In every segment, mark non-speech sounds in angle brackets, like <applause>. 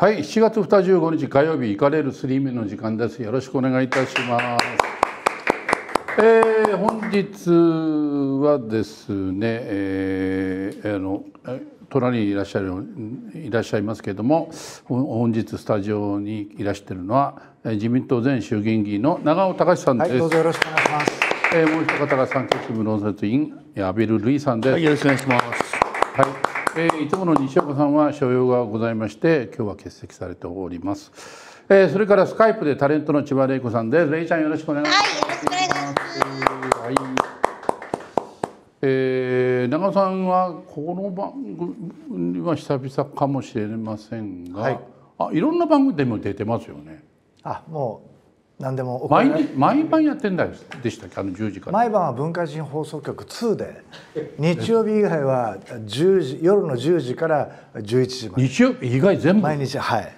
はい、7月25日火曜日、行かれるスリー目の時間です。よろしくお願いいたします。えー、本日はですね、えー、あの隣にいらっしゃるいらっしゃいますけれども、本日スタジオにいらしているのは自民党前衆議院議員の長尾隆さんです。はい、どうぞよろしくお願いします。えー、もう一方が産経新聞論説委員阿比ルルイさんです。はい、よろしくお願いします。はい。えー、いつもの西岡さんは所用がございまして今日は欠席されております、えー、それからスカイプでタレントの千葉玲子さんですレイちゃんよろしくお願いします、はい、よろしくお願いします、はい、えー、長尾さんはこの番組は久々かもしれませんが、はい、あいろんな番組でも出てますよねあもう何でも毎日毎晩やってんだでしたっけあの10時から毎晩は文化人放送局2で日曜日以外は1時夜の10時から11時まで日曜日以外全部毎日はい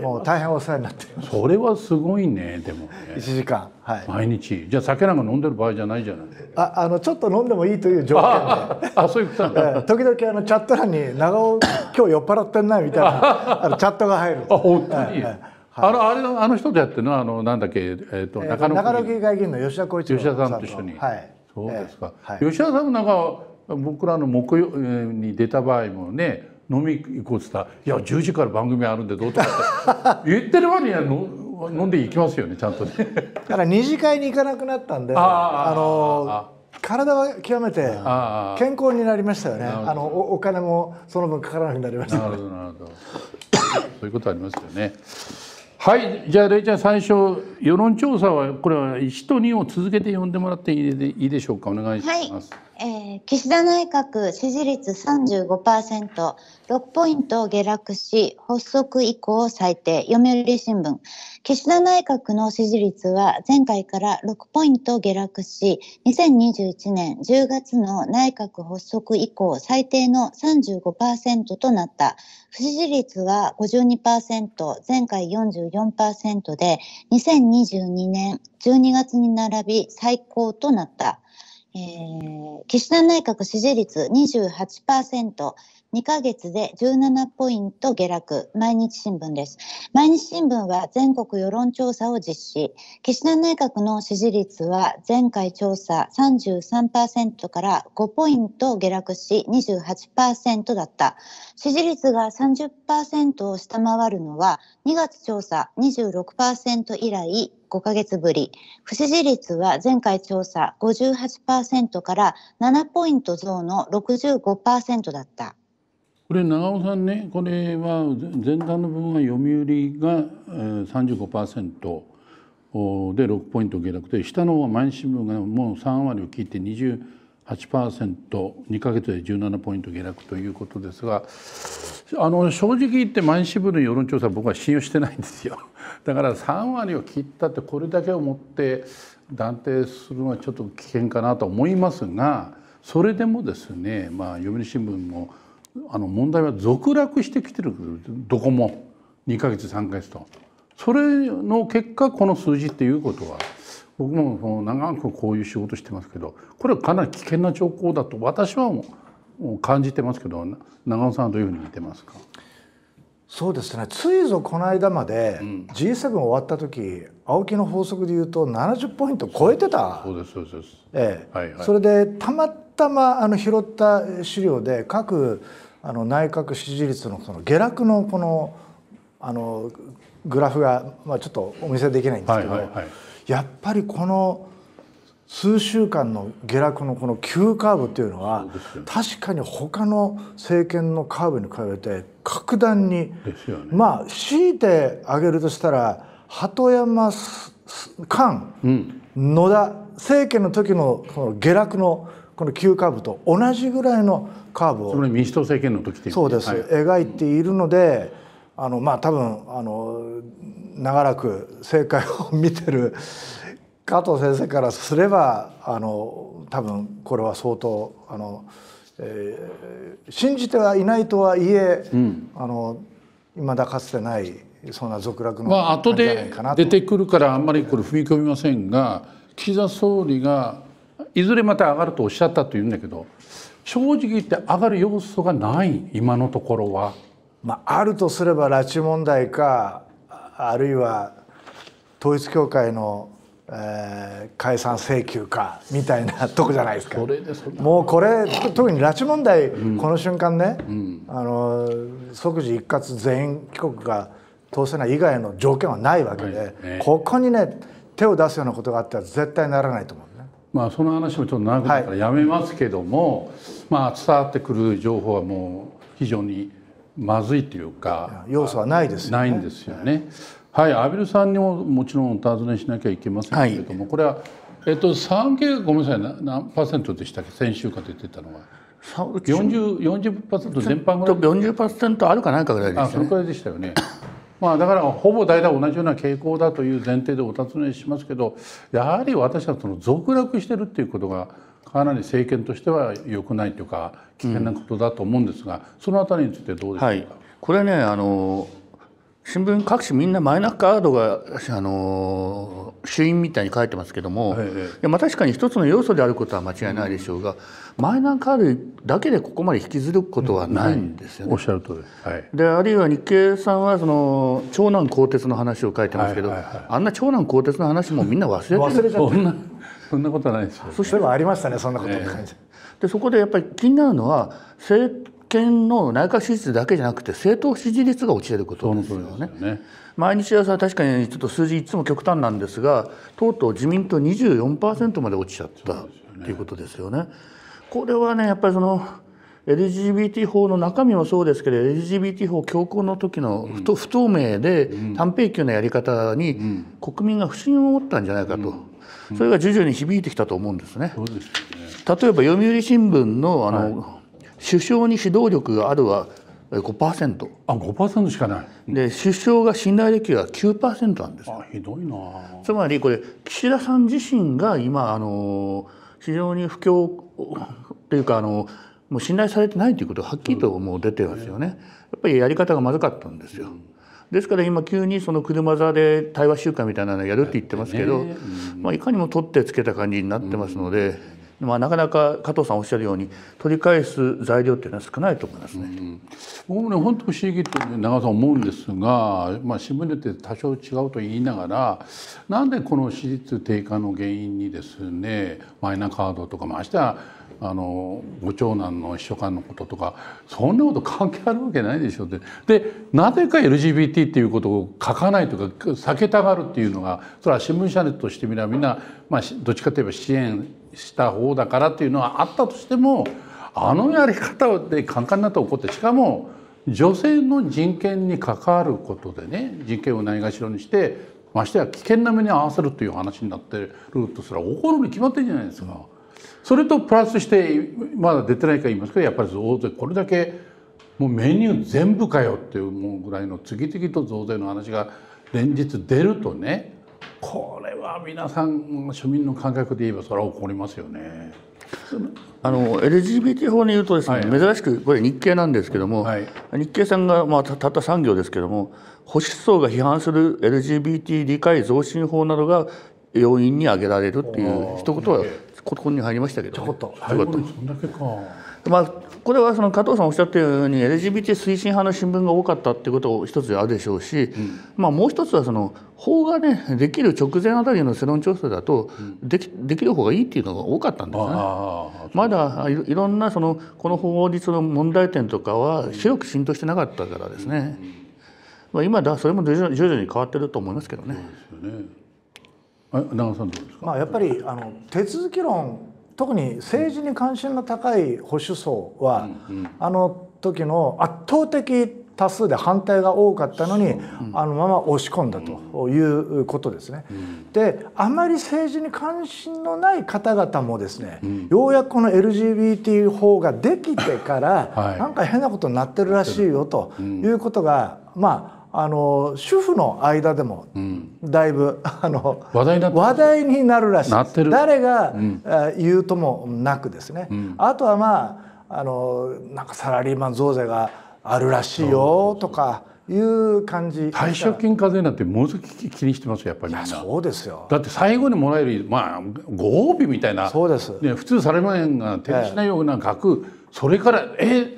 もう大変お世話になってそれはすごいねでもね1時間はい毎日じゃあ酒なんか飲んでる場合じゃないじゃないああのちょっと飲んでもいいという条件であそういうことなんだ時々あのチャット欄に「長尾今日酔っ払ってんな」みたいなあのチャットが入るあ本当に、はいはいあのあれあの人とやってるのはあのなんだっけ、えーと、中野中野会議員の吉田光一吉田さんと一緒に、はい、そうですか、えーはい、吉田さんもなんか僕らの木曜に出た場合もね飲み行こうっつったら「いや10時から番組あるんでどうとか」って言ってる割にはの飲んでいきますよねちゃんとね。だから二次会に行かなくなったんであの体は極めて健康になりましたよねあのお金もその分かからなくなりました、ね、なるほどなるほどそういうことありますよね。はいじゃあれいちゃん最初世論調査はこれは1と2を続けて読んでもらっていいでしょうかお願いします。はいえー、岸田内閣支持率35%、6ポイント下落し、発足以降最低、読売新聞。岸田内閣の支持率は前回から6ポイント下落し、2021年10月の内閣発足以降最低の35%となった。不支持率は52%、前回44%で、2022年12月に並び最高となった。えー、岸田内閣支持率28%、2ヶ月で17ポイント下落、毎日新聞です。毎日新聞は全国世論調査を実施。岸田内閣の支持率は前回調査33%から5ポイント下落し28%だった。支持率が30%を下回るのは2月調査26%以来5ヶ月ぶり。不支持率は前回調査58%から7ポイント増の65%だった。これ長尾さんねこれは前段の部分は読売が35%で6ポイント下落で下の方は毎日新聞がもう3割を切って 28%2 か月で17ポイント下落ということですがあの正直言って毎日新聞の世論調査僕は信用してないんですよ <laughs> だから3割を切ったってこれだけをもって断定するのはちょっと危険かなと思いますがそれでもですねまあ読売新聞もあの問題は続落してきてるどこも2ヶ月3ヶ月とそれの結果この数字っていうことは僕もその長くこういう仕事してますけどこれはかなり危険な兆候だと私はもう感じてますけど長尾さんはどういうふうに見てますかそうですねついぞこの間まで G7 終わった時、青木の法則でいうと70ポイント超えてたそうですそうです、ええ、はいはい、それでたまたまあの拾った資料で各あの内閣支持率のその下落のこのあのグラフが、まあ、ちょっとお見せできないんですけど、はいはいはい、やっぱりこの数週間の下落のこの急カーブっていうのは確かに他の政権のカーブに比べて格段に、まあ強いて挙げるとしたら鳩山菅、野田政権の時のこの下落のこの急カーブと同じぐらいのカーブを民主党政権の時そうです、描いているのであのまあ多分あの長らく政界を見てる加藤先生からすればあの多分これは相当あの、えー、信じてはいないとはいえ、うん、あの未だかつてないそんな続落のまあ後で出てくるからあんまりこれ踏み込みませんが岸田総理がいずれまた上がるとおっしゃったというんだけど正直言って上がる要素がない今のところは。まあ、あるとすれば拉致問題かあるいは統一教会のえー、解散請求かみたいなとこじゃないですかもうこれ特に拉致問題、うん、この瞬間ね、うん、あの即時一括全員帰国が通せない以外の条件はないわけで、はいね、ここにね手を出すようなことがあったら絶対ならないと思う、ね、まあ、その話もちょっと長くなからやめますけども、はい、まあ、伝わってくる情報はもう非常にまずいというか要素はないですよね。ないんですよね、はいはい、畔蒜さんにももちろんお尋ねしなきゃいけませんけれども、はい、これは、えっと、産経ごめんなさい何パーセントでしたっけ先週かと言ってたのは。40%, 全般ぐらい40%あるかないかぐらいでした、ね、あそのくらいでしたよね <laughs> まあだからほぼ大体同じような傾向だという前提でお尋ねしますけどやはり私はその続落してるっていうことがかなり政権としては良くないというか危険なことだと思うんですが、うん、そのあたりについてどうでしょうか、はい、これねあの新聞各紙みんなマイナカードがあの主因みたいに書いてますけども、ええ、いやまあ、確かに一つの要素であることは間違いないでしょうが、うん、マイナカードだけでここまで引きずることはないんですよね。うんおっしゃる通り、はい、であるいは日経さんはその長男更迭の話を書いてますけど、はいはいはい、あんな長男更迭の話もみんな忘れて忘れちゃってそんなことはないですよ、ね、そしてありましたねそんなこと、えー、でそこでやっぱり気になるのは政権の内閣支持率だけじゃなくて政党支持率が落ちてることですよね。よね毎日朝は確かにちょっと数字いつも極端なんですがとうとう自民党24%まで落ちちゃったと、ね、いうことですよね。これはねやっぱりその LGBT 法の中身もそうですけど LGBT 法強行の時の不,、う不透明で短平級のやり方に国民が不信を持ったんじゃないかと、それが徐々に響いてきたと思うんですね。例えば読売新聞のあの、首相に指導力があるは5%あ5%しかないで首相が信頼歴は9%なんですあひどいなつまりこれ岸田さん自身が今あの非常に不況というかあのもう信頼されてないということはっきりともう出てますよね、やっぱりやり方がまずかったんですよ、ですから今急にその車座で対話集会みたいなのをやるって言ってますけど、まあ、いかにも取ってつけた感じになってますので、まあ、なかなか加藤さんおっしゃるように取り返す材料っていうのは少ないと思いますね。うん、僕もね本当不思議と、ね、長さん思うんですが、まあ、新聞によって多少違うと言いながらなんでこの支持率低下の原因にですねマイナカードとかまあ、してはあのご長男の秘書官のこととかそんなこと関係あるわけないでしょってでなぜか LGBT っていうことを書かないとか避けたがるっていうのがそれは新聞社としてみればみんな、まあ、どっちかといえば支援した方だからっていうのはあったとしてもあのやり方でカンカンなと怒ってしかも女性の人権に関わることでね人権をないがしろにしてましてや危険な目に遭わせるという話になってるとそれは怒るに決まってるじゃないですか。それとプラスしてまだ出てないから言いますけどやっぱり増税これだけもうメニュー全部かよっていうもうぐらいの次々と増税の話が連日出るとねこれは皆さん庶民の感覚で言えばそれは怒りますよね。あの LGBT 法に言うとですね、はい、珍しくこれ日経なんですけども、はい、日経さんが、まあ、たった3行ですけども保守層が批判する LGBT 理解増進法などが要因に挙げられるっていう一言はここに入りましたけど、ね、ちょこっとこっと、まあ、これはその加藤さんおっしゃったように LGBT 推進派の新聞が多かったっていうことを一つあるでしょうし、うん、まあ、もう一つはその法がねできる直前あたりの世論調査だとできできる方がいいっていうのが多かったんですね。まだいろんなそのこの法律の問題点とかは広く浸透してなかったからですね。まあ、今だそれも徐々に変わってると思いますけどね。そうですよね長さんどうですか、まあ、やっぱりあの手続き論特に政治に関心の高い保守層は、うんあの時の圧倒的多数で反対が多かったのに、うん、あのまま押し込んだということですね。うん、であまり政治に関心のない方々もですね、うん、ようやくこの LGBT 法ができてから、はい、なんか変なことになってるらしいよということが、まああの主婦の間でもだいぶ、あの話題になるらしい誰が、うん、言うともなくですね、うん、あとはまああのなんかサラリーマン増税があるらしいよとかいう感じ退職金課税なんてものすごく気にしてますよやっぱりそうですよだって最後にもらえる、まあ、ご褒美みたいなそうです、ね、普通サラリーマンが手にしないような額、ええ、それからえ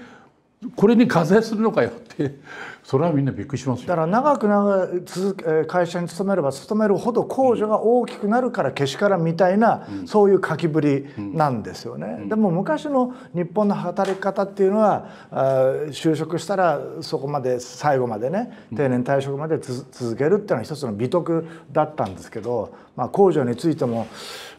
これに課税するのかよって。それはみんなびっくりしますだから長く長く会社に勤めれば勤めるほど控除が大きくなるからけしからみたいな、うん、そういう書きぶりなんですよね、うんうん、でも昔の日本の働き方っていうのは就職したらそこまで最後までね定年退職まで続けるっていうのは一つの美徳だったんですけど、まあ、控除についても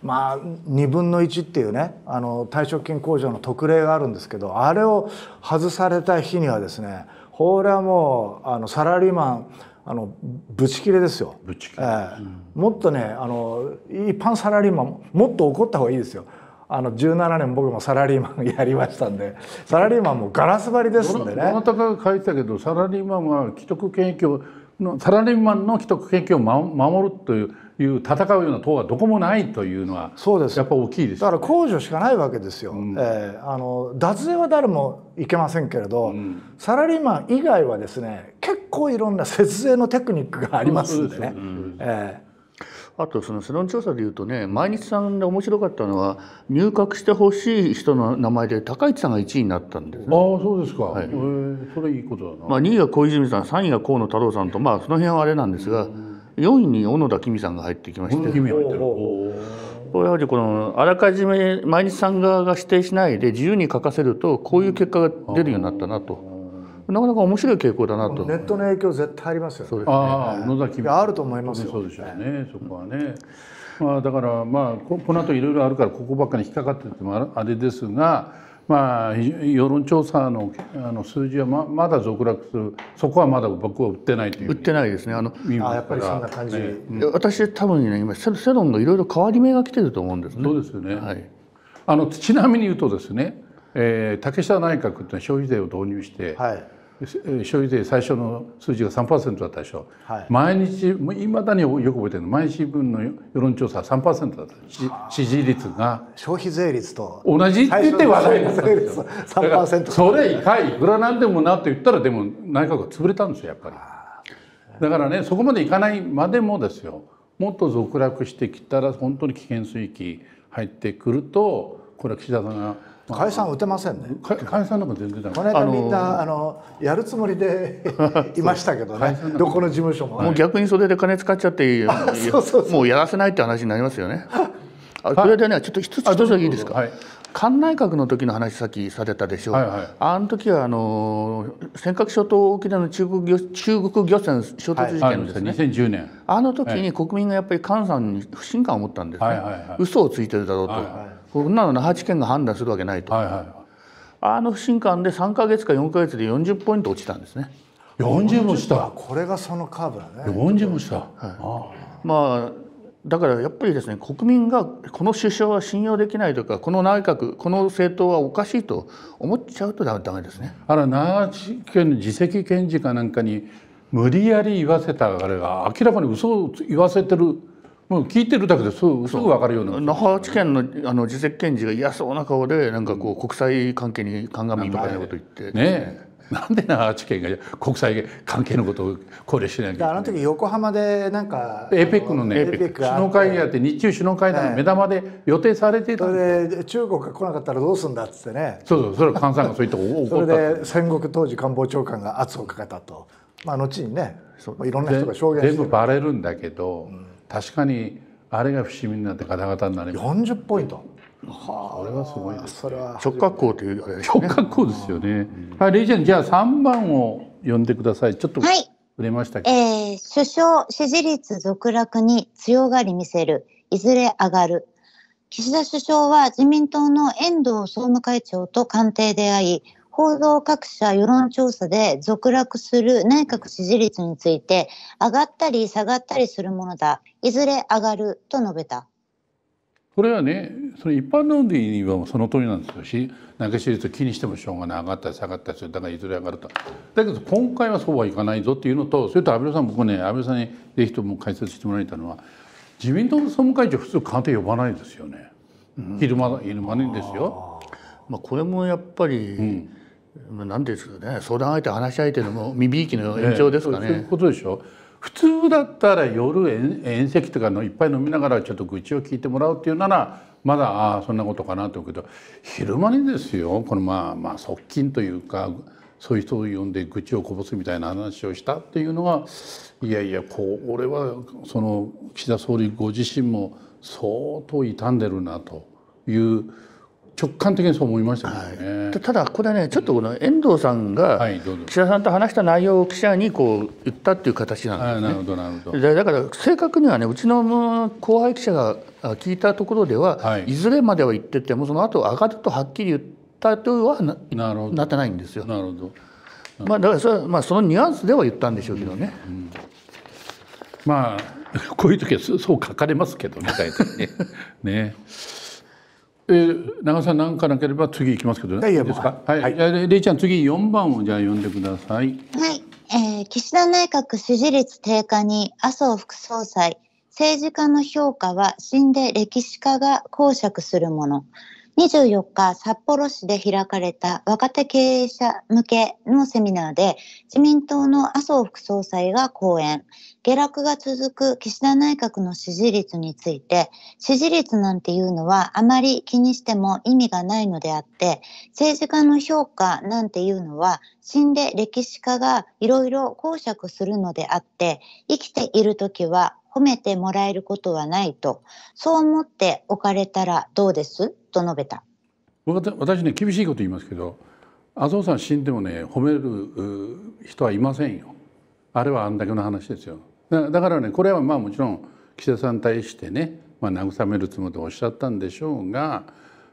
まあ2分の1っていうねあの退職金控除の特例があるんですけどあれを外された日にはですねこれはもうあのサラリーマンあのブチ切れですよ、えー、うん、もっとねあの一般サラリーマンもっと怒った方がいいですよあの17年僕もサラリーマンやりましたんでサラリーマンもガラス張りですんでねどなたかが書いてたけどサラリーマンは既得権益をのサラリーマンの既得権益を守るといういう戦うような党はどこもないというのはそうですやっぱ大きいです、ね、だから控除しかないわけですよ、うん、えー、あの脱税は誰もいけませんけれど、うん、サラリーマン以外はですね結構いろんな節税のテクニックがありますんでね。うん、えーあとその世論調査でいうとね毎日さんで面白かったのは入閣してほしい人の名前で高市さんが1位になったんです、ね、ああそうですか、はい、それいいことだな、まあ、2位が小泉さん3位が河野太郎さんとまあその辺はあれなんですが、4位に小野田公美さんが入ってきましてこれやはりこのあらかじめ毎日さん側が指定しないで自由に書かせるとこういう結果が出るようになったなと。なかなか面白い傾向だなとネットの影響絶対ありますよね、ね、ああ野崎あると思いますそうでしょうねそこはね、まあ、だからまあこの後いろいろあるからここばっかり引っかかっててもあれですが、まあ、世論調査のあの数字はままだ続落するそこはまだ僕は売ってないという売ってないですねあのあやっぱりそんな感じ、ね、私多分ね今世ンのいろいろ変わり目が来てると思うんですねそうですよね、はい、あのちなみに言うとですね、えー、竹下内閣って消費税を導入して、はい消費税最初の数字が3%だったでしょ、はい、毎日いまだによく覚えてるの毎日分の世論調査3%だった支持率が消費税率と同じって言って話題になったんですよそれ以下いくらなんでもなって言ったらでも内閣が潰れたんですよやっぱりだからねそこまでいかないまでもですよもっと続落してきたら本当に危険水域入ってくるとこれは岸田さんが解散打てませんね解散なんか全然この間みんな、あのやるつもりで <laughs> いましたけどねどこの事務所も、もう逆にそれで金使っちゃってもうやらせないって話になりますよね <laughs> それでねちょっと一つ一ついいですか、菅内閣の時の話さっきされたでしょう、はいあの時はあの尖閣諸島沖での中国漁中国漁船衝突事件ですね、2010年あの時に国民がやっぱり菅さんに不信感を持ったんですね、はい嘘をついてるだろうと、はいこんなの那覇地検が判断するわけないと、はいはい、あの不信感で3か月か4か月で40ポイント落ちたんですね40もしたこれがそのカーブだね40もした、はい、あまあだからやっぱりですね国民がこの首相は信用できないとかこの内閣この政党はおかしいと思っちゃうとダメですねあら長地県の自責検事かなんかに無理やり言わせたあれが明らかに嘘を言わせてるもう聞いてるだけですぐすぐ分かるような那覇地検のあの次席検事が嫌そうな顔でなんかこう国際関係に鑑みみたいなこと言ってねなんで那覇地検が国際関係のことを考慮しないんなあの時横浜でなんか APEC のね APEC 首脳会議やって日中首脳会談の目玉で予定されていたそれで中国が来なかったらどうすんだっつってねそうそうそれは菅さんがそういったこと起こったそれで戦国当時官房長官が圧をかけたとまあ後にねいろんな人が証言して全部バレるんだけど、うん確かにあれが伏見になってガタガタになります40ポイントはあ、れはすごいです、ね、直角行というあれ、ね、直角行ですよね。はい、レジちゃじゃあ3番を読んでください。ちょっと触れましたけど。はい、えー、首相支持率続落に強がり見せる。いずれ上がる。岸田首相は自民党の遠藤総務会長と官邸で会い、報道各社世論調査で続落する内閣支持率について、上がったり下がったりするものだ。いずれ上がると述べた。これはね、その一般論で言えばその通りなんですよ。し、投げ支持率気にしてもしょうがない、上がったり下がったりする、だからいずれ上がると。だけど今回はそうはいかないぞっていうのと、それと安倍さん、僕ね、安倍さんにぜひとも解説してもらいたいのは、自民党の総務会長普通官邸呼ばないですよね。昼間、昼間にですよ。まあ、これもやっぱり、うん、なんですかね相談相手話し相手のも耳行きの延長ですかね。そういうことでしょ普通だったら夜宴席とかのいっぱい飲みながらちょっと愚痴を聞いてもらうっていうならまだああそんなことかなと思うけど昼間にですよこのまあまあ側近というかそういう人を呼んで愚痴をこぼすみたいな話をしたっていうのはいやいやこう俺はその岸田総理ご自身も相当傷んでるなという。直感的にそう思いました、ねはい、ただこれはねちょっとこの遠藤さんが岸田さんと話した内容を記者にこう言ったっていう形なんですね。なるほどだから正確にはねうちの後輩記者が聞いたところでは、はい、いずれまでは言っててもその後上がるとはっきり言ったとはななるほどなってないんですよ。なるほどまあだからそまあ、そのニュアンスでは言ったんでしょうけどね。うんうん、まあ <laughs> こういう時はそう書かれますけどね大体ね。<laughs> ねえー、長さなんかなければ次いきますけどね。いはい。はい、れ、いちゃん次四番をじゃあ読んでください。はい。えー、岸田内閣支持率低下に麻生副総裁、政治家の評価は死んで歴史家が公爵するもの。24日、札幌市で開かれた若手経営者向けのセミナーで、自民党の麻生副総裁が講演。下落が続く岸田内閣の支持率について、支持率なんていうのはあまり気にしても意味がないのであって、政治家の評価なんていうのは、死んで歴史家がいろいろ講釈するのであって、生きている時は褒めてもらえることはないと、そう思っておかれたらどうですと述べた。私ね厳しいこと言いますけど麻生さん死んでもね褒める人はいませんよあれはあんだけの話ですよだからねこれはまあもちろん岸田さんに対してね、まあ、慰めるつもりでおっしゃったんでしょうが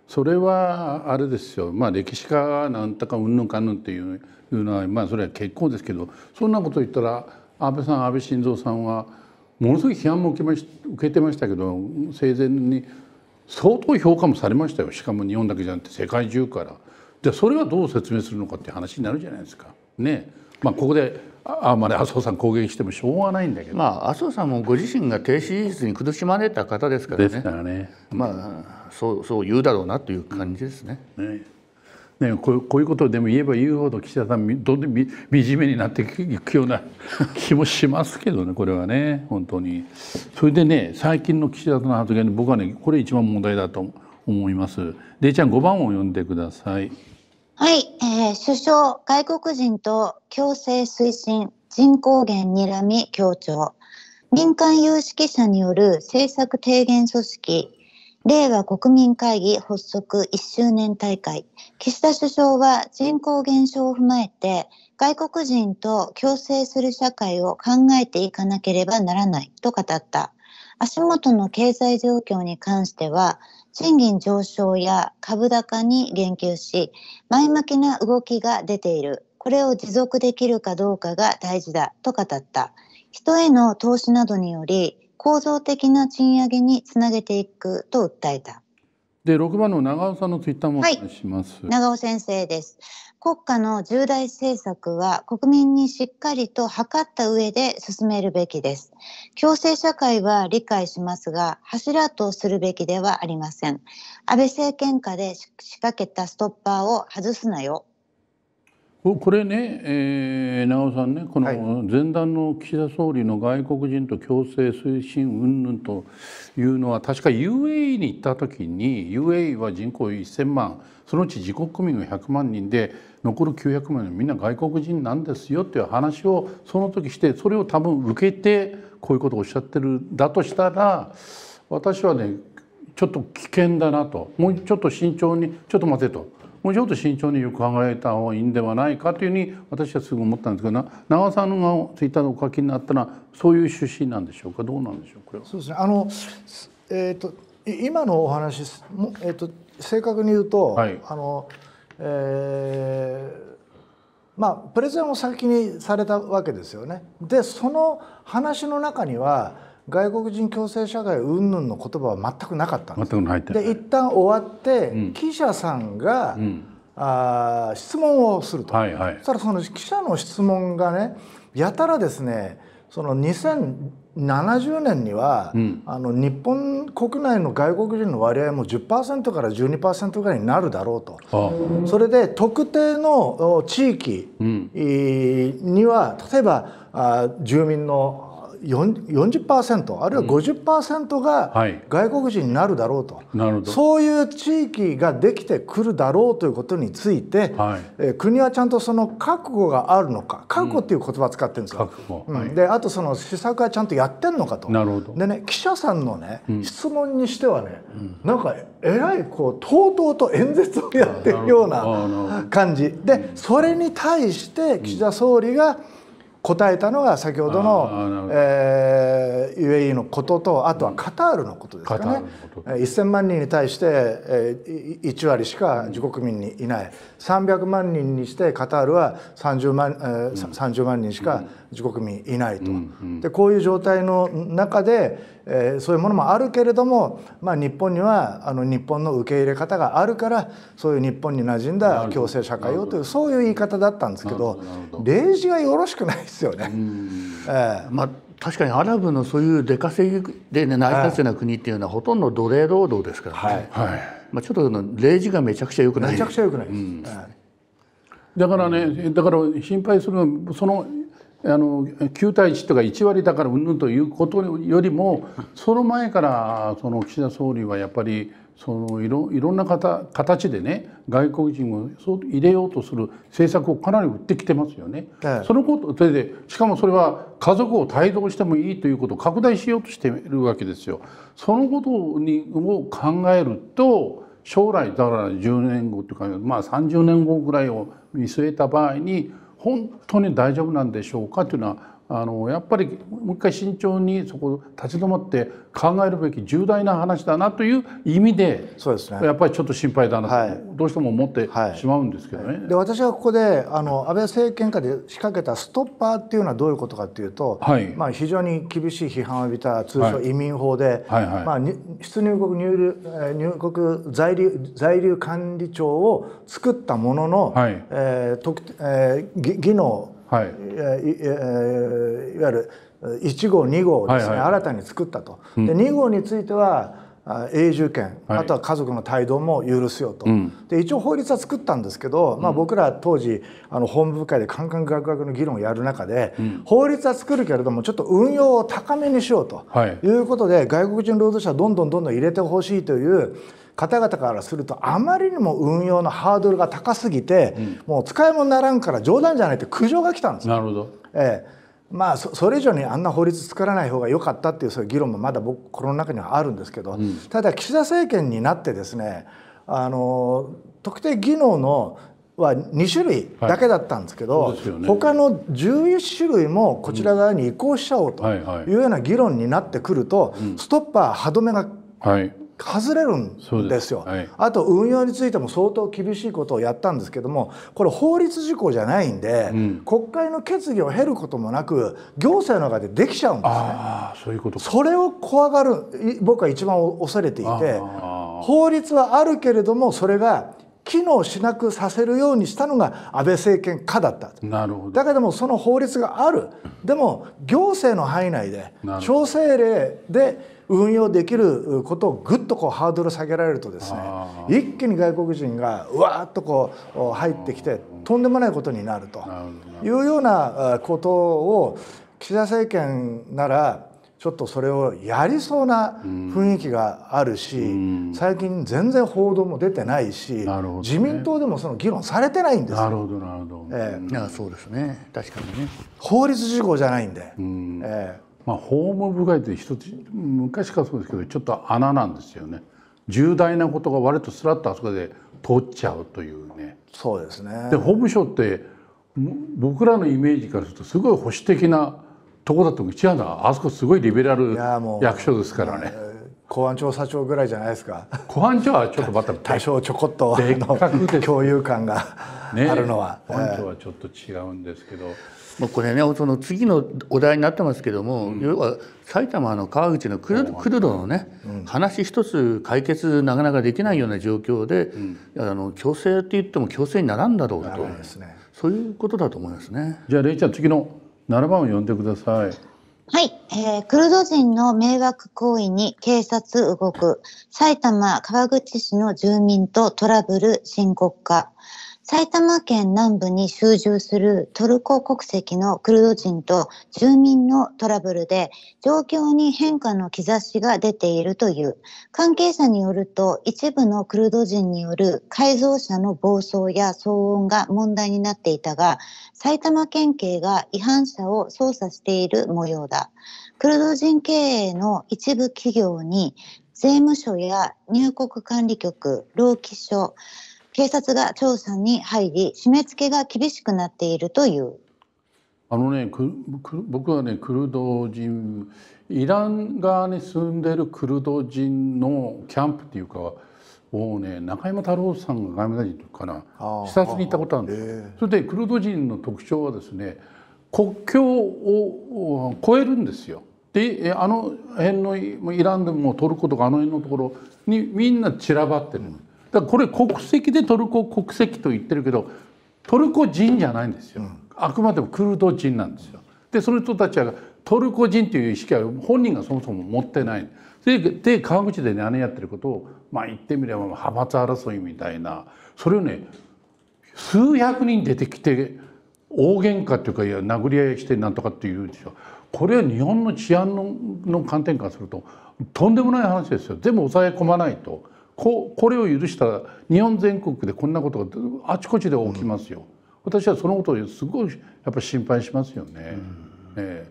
それはあれですよ、まあ、歴史家なんとかうんぬんかんぬんっていうのはまあそれは結構ですけどそんなこと言ったら安倍さん安倍晋三さんはものすごい批判も受けまし受けてましたけど生前に相当評価もされましたよしかも日本だけじゃなくて世界中から。じゃあそれはどう説明するのかって話になるじゃないですか。ねまあ、ここであまり、麻生さん攻撃してもしょうがないんだけど、まあ、麻生さんもご自身が低支持率に苦しまれた方ですからねですからね、まあ、そうそう言うだろうなという感じですね。ねね、こうこういうことでも言えば言うほど岸田さんどんどんみ惨めになっていくような <laughs> 気もしますけどねこれはね本当にそれでね最近の岸田さんの発言で僕はねこれ一番問題だと思います。れいちゃん5番を読んでください。はい、えー、首相、外国人と共生推進、人口減にらみ協調、民間有識者による政策提言組織、令和国民会議発足1周年大会、岸田首相は人口減少を踏まえて、外国人と共生する社会を考えていかなければならないと語った。足元の経済状況に関しては、賃金上昇や株高に言及し、前向きな動きが出ている。これを持続できるかどうかが大事だと語った。人への投資などにより、構造的な賃上げにつなげていくと訴えた。で、6番の長尾さんのツイッターもお願いします。はい、長尾先生です。国家の重大政策は国民にしっかりと測った上で進めるべきです。共生社会は理解しますが、柱とするべきではありません。安倍政権下で仕掛けたストッパーを外すなよ。これね、えー、長尾さんねこの前段の岸田総理の外国人と共生推進云々というのは確か UAE に行った時に UAE は人口1,000万そのうち自国民が100万人で残る900万人みんな外国人なんですよっていう話をその時してそれを多分受けてこういうことをおっしゃってるだとしたら私はねちょっと危険だなともうちょっと慎重にちょっと待てともうちょっと慎重によく考えた方がいいんではないかというふうに私はすぐ思ったんですけど長さんがツイッターのお書きになったのはそういう趣旨なんでしょうかどうなんでしょうこれは。そうですねあの、えーと、今のお話も、えーと、と正確に言うと、はい、あのえーまあ、プレゼンを先にされたわけですよね。でその話の中には外国人共生社会云々の言葉は全くなかったんです全くで一旦終わって、うん、記者さんが、うん、あ質問をすると、はいはい、そしたらその記者の質問がねやたらですねその2070年には、うん、あの日本国内の外国人の割合も10%から12%ぐらいになるだろうとそれで特定の地域には、例えばあ住民の40%あるいは50%が外国人になるだろうと、うん、そういう地域ができてくるだろうということについて、はい、え国はちゃんとその覚悟があるのか覚悟っていう言葉を使ってるんですよ。うんはい、であとその施策はちゃんとやってるのかと。でね記者さんのね、質問にしてはね、うん、なんかえらいこうとうとうと演説をやってるような感じでそれに対して岸田総理が、うん答えたのが先ほどの、えー、UAE のこととあとはカタールのことですかね、うん、1000万人に対して、えー、1割しか自国民にいない300万人にしてカタールは30万,、えー、30万人しか、うん自国民いないと、うんうん、でこういう状態の中で、えー、そういうものもあるけれども、まあ、日本にはあの日本の受け入れ方があるからそういう日本に馴染んだ共生社会をというそういう言い方だったんですけどど例示がよろしくないですよね。うん、えー、まあ確かにアラブのそういう出稼ぎで、ね、成り立つような国っていうのは、ほとんど奴隷労働ですからね、はい、はい、まあ、ちょっと例示がめちゃくちゃよくないめちゃくちゃよくないです、うん、だからねだから心配するそのあの9対1とか1割だからうんぬんということよりもその前からその岸田総理はやっぱりそのいろいろんな方形でね外国人をそ入れようとする政策をかなり打ってきてますよね。はい、そのことそれでしかもそれは家族を帯同してもいいということを拡大しようとしているわけですよ。そのことにを考えると将来だから10年後というかまあ30年後ぐらいを見据えた場合に本当に大丈夫なんでしょうかというのはあのやっぱりもう一回慎重にそこ立ち止まって考えるべき重大な話だなという意味でそうです、ね、やっぱりちょっと心配だなと、はい、どうしても思ってしまうんですけどね。はい、で私はここであの安倍政権下で仕掛けたストッパーっていうのはどういうことかっていうと、はい、まあ、非常に厳しい批判を浴びた通称移民法で、はいはいはい、まあ、出入国入入国在留在留管理庁を作ったものの、はいえーとえー、技能はい、いわゆる1号2号をですね、はいはい、新たに作ったと。で2号については永住権、はい、あとは家族の帯同も許すよと、うん、で一応法律は作ったんですけど、うん、まあ、僕ら当時あの務部会でカンカンガクガクの議論をやる中で、うん、法律は作るけれどもちょっと運用を高めにしようと、い、うことで外国人労働者どんどんどんどん入れてほしいという方々からするとあまりにも運用のハードルが高すぎて、うん、もう使い物にならんから冗談じゃないって苦情が来たんですなるほど、ええまあそ、それ以上にあんな法律作らない方が良かったっていうそういう議論もまだ僕この中にはあるんですけど、うん、ただ岸田政権になってですねあの特定技能のは2種類だけだったんですけど、はいね、他の11種類もこちら側に移行しちゃおうというような議論になってくると、うんはいはい、ストッパー歯止めが、はい、外れるんですよ、はい、あと運用についても相当厳しいことをやったんですけどもこれ法律事項じゃないんで、うん、国会の決議を経ることもなく行政の中でできちゃうんですねあそういうことそれを怖がる僕は一番恐れていて法律はあるけれどもそれが機能しなくさせるようにしたのが安倍政権下だったなるほどだけどもその法律があるでも行政の範囲内で調整令で運用できることをぐっとこうハードル下げられるとですね一気に外国人がうわーっとこう入ってきてとんでもないことになるというようなことを岸田政権ならちょっとそれをやりそうな雰囲気があるし、最近全然報道も出てないし、自民党でもその議論されてないんですなるほどなるほど、えそうですね確かにね法律事項じゃないんで、うん、えー、まあ、法務部会って一つ昔からそうですけどちょっと穴なんですよね重大なことが割とすらっとあそこで通っちゃうというねそうですねで法務省って僕らのイメージからするとすごい保守的なとこだと思う違うなあそこすごいリベラル役所ですからね。公安調査庁ぐらいじゃないですか。公安庁はちょっとまた多少ちょこっと共有感がね、あるのは。本当はちょっと違うんですけど。もうこれねその次のお題になってますけども、うん、要は埼玉の川口のクルクルドのね、うん、話一つ解決なかなかできないような状況で、うん、あの強制って言っても強制にならんだろうと、ね、そういうことだと思いますね。じゃあレイちゃん次の7番を読んでください。はい、えー、クルド人の迷惑行為に警察動く。埼玉川口市の住民とトラブル深刻化。埼玉県南部に集中するトルコ国籍のクルド人と住民のトラブルで状況に変化の兆しが出ているという関係者によると一部のクルド人による改造車の暴走や騒音が問題になっていたが埼玉県警が違反者を捜査している模様だクルド人経営の一部企業に税務署や入国管理局労基署警察が調査に入り締め付けが厳しくなっているというあのね僕はねクルド人イラン側に住んでるクルド人のキャンプっていうかをね中山太郎さんが外務大臣かな視察に行ったことあるんです、それでクルド人の特徴はですね国境を越えるんですよ。であの辺のイランでもトルコとかあの辺のところにみんな散らばってる、うんだこれ国籍でトルコ国籍と言ってるけどトルコ人じゃないんですよ、うん、あくまでもクルド人なんですよ。でその人たちはトルコ人という意識は本人がそもそも持ってないでで川口でねあれやってることをまあ言ってみれば派閥争いみたいなそれをね数百人出てきて大喧嘩っていうかいや殴り合いしてなんとかっていうでしょこれは日本の治安の観点からするととんでもない話ですよ全部抑え込まないとここれを許したら日本全国でこんなことがあちこちで起きますよ、うん、私はそのことをすごいやっぱり心配しますよね。うん、ね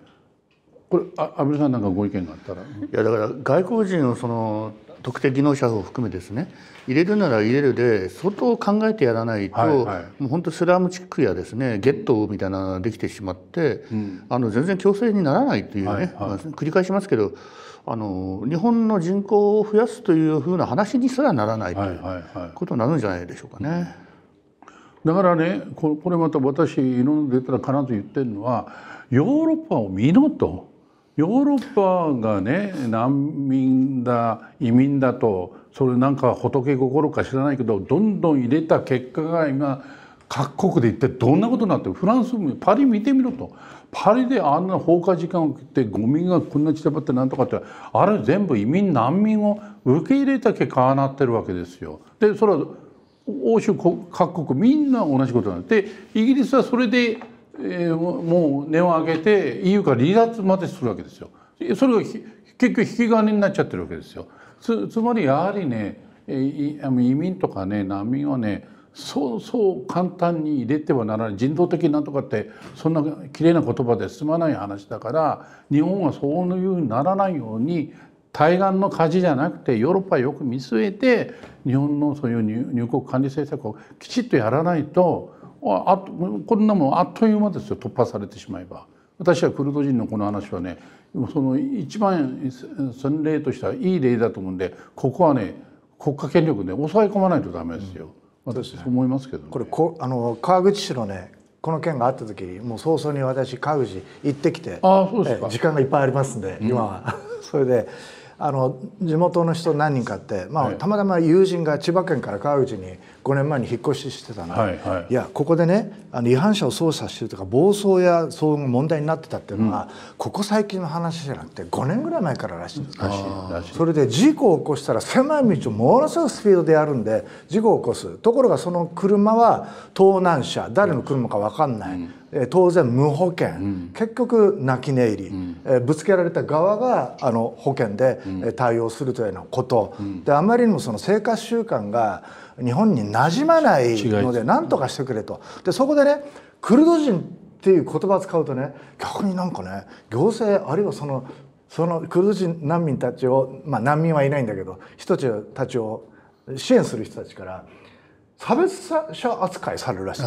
これあ安倍さんなんかご意見があったら、いやだから外国人をその特定技能者を含めですね入れるなら入れるで相当考えてやらないと、はいはい、もう本当スラムチックやですねゲットみたいなのができてしまって、うん、あの全然強制にならないというね、はいはい、繰り返しますけどあの日本の人口を増やすというふうな話にすらならないということになるんじゃないでしょうかね。はいはいはい、だからねこれまた私いろんなデータら必ず言ってるのはヨーロッパを見ろとヨーロッパがね難民だ移民だとそれなんか仏心か知らないけどどんどん入れた結果が今各国で一体どんなことになってフランスもパリ見てみろとパリであんな放火時間を切ってゴミがこんな散らばってなんとかってあれ全部移民難民を受け入れた結果ああなってるわけですよ。でそれは欧州各国みんな同じことなんでイギリスはそれで、えー、もう値を上げて EU から離脱までするわけですよ。それが結局引き金になっちゃってるわけですよ。つまりやはりね移民とかね難民はねそうそう簡単に入れてはならない人道的なんとかってそんなきれいな言葉で済まない話だから日本はそういうふうにならないように対岸の火事じゃなくてヨーロッパよく見据えて日本のそういう入国管理政策をきちっとやらないとあこんなもんあっという間ですよ突破されてしまえば。私はクルド人のこの話はねその一番先例としてはいい例だと思うんでここはね国家権力で抑え込まないとダメですよ。うん私そう思いますけど、ね、これこあの川口市のねこの件があった時もう早々に私川口行ってきてあそうですか、時間がいっぱいありますんで、うん、今は <laughs> それで。あの地元の人何人かって、まあ、はい、たまたま友人が千葉県から川口に5年前に引っ越ししてたの、はいはい、いやここでねあの違反者を捜査してるとか暴走や騒音が問題になってたっていうのは、うん、ここ最近の話じゃなくて5年ぐらい前かららしいそれで事故を起こしたら狭い道をものすごいスピードでやるんで事故を起こすところがその車は盗難車誰の車か分かんない。うん当然無保険、うん、結局泣き寝入り、うん、えぶつけられた側があの保険で対応するというようなこと、うん、であまりにもその生活習慣が日本になじまないので何とかしてくれと。でそこでねクルド人っていう言葉を使うとね逆になんかね行政あるいはそのそのクルド人難民たちをまあ難民はいないんだけど人たちを支援する人たちから差別者扱いされるらしい、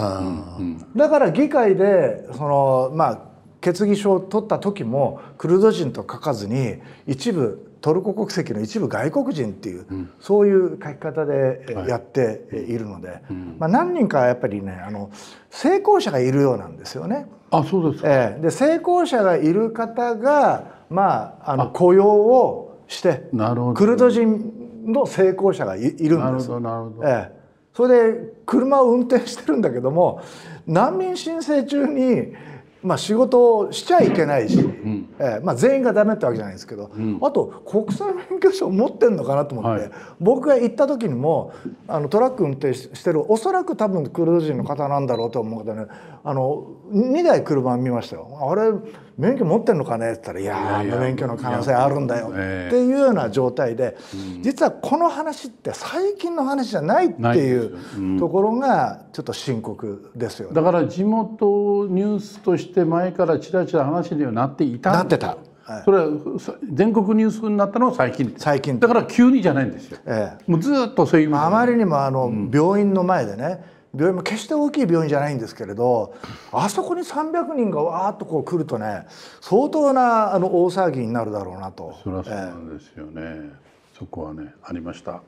だから議会でその、まあ、決議書を取った時もクルド人と書かずに一部トルコ国籍の一部外国人っていう、うん、そういう書き方でやっているので、はいうん、まあ、何人かやっぱりねあの成功者がいるようなんですよね。あそうですええー、で成功者がいる方が、まあ、あの雇用をしてクルド人の成功者がいるんです。なるほどなるほど、えーそれで車を運転してるんだけども難民申請中に、まあ、仕事をしちゃいけないし、うん、えー、まあ、全員がダメってわけじゃないですけど、うん、あと国際免許証持ってんのかなと思って、はい、僕が行った時にもあのトラック運転してるおそらく多分クルド人の方なんだろうと思うけどねあの2台車見ましたよあれ免許持ってんのかねって言ったら「いやー免許の可能性あるんだよ」っていうような状態で、実はこの話って最近の話じゃないっていうところがちょっと深刻ですよね、だから地元ニュースとして前からちらちら話にはなっていたなってたはい、それは全国ニュースになったのは最近最近だから急にじゃないんですよ、ええ、もうずっとそういう、あまりにもあの、病院の前でね病院も決して大きい病院じゃないんですけれどあそこに300人がわーっとこう来るとね相当なあの大騒ぎになるだろうなとそりゃそうなんですよね、えー、そこはねありました。